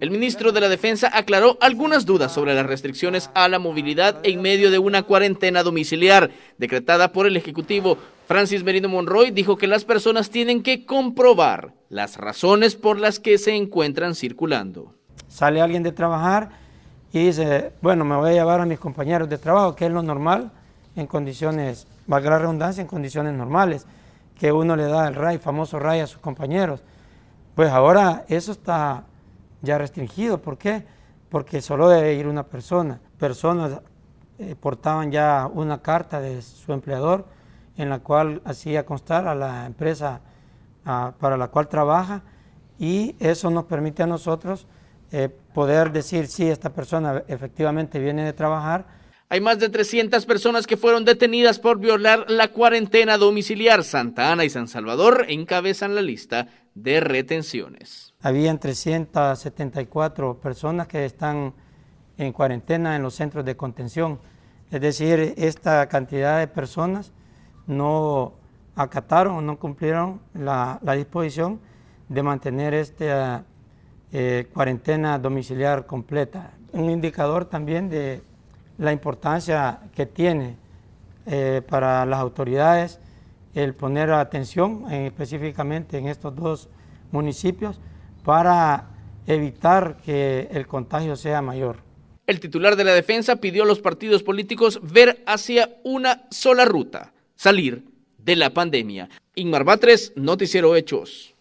El ministro de la Defensa aclaró algunas dudas sobre las restricciones a la movilidad en medio de una cuarentena domiciliar decretada por el Ejecutivo. Francis Merino Monroy dijo que las personas tienen que comprobar las razones por las que se encuentran circulando. Sale alguien de trabajar y dice, bueno, me voy a llevar a mis compañeros de trabajo, que es lo normal en condiciones, valga la redundancia, en condiciones normales, que uno le da el RAI, famoso RAI a sus compañeros. Pues ahora eso está ya restringido. ¿Por qué? Porque solo debe ir una persona. Personas eh, portaban ya una carta de su empleador en la cual hacía constar a la empresa para la cual trabaja y eso nos permite a nosotros eh, poder decir si esta persona efectivamente viene de trabajar hay más de 300 personas que fueron detenidas por violar la cuarentena domiciliar. Santa Ana y San Salvador encabezan la lista de retenciones. Habían 374 personas que están en cuarentena en los centros de contención. Es decir, esta cantidad de personas no acataron o no cumplieron la, disposición de mantener esta eh, cuarentena domiciliar completa. Un indicador también de la importancia que tiene eh, para las autoridades el poner atención específicamente en estos dos municipios para evitar que el contagio sea mayor. El titular de la defensa pidió a los partidos políticos ver hacia una sola ruta, salir de la pandemia. Inmar Noticiero Hechos.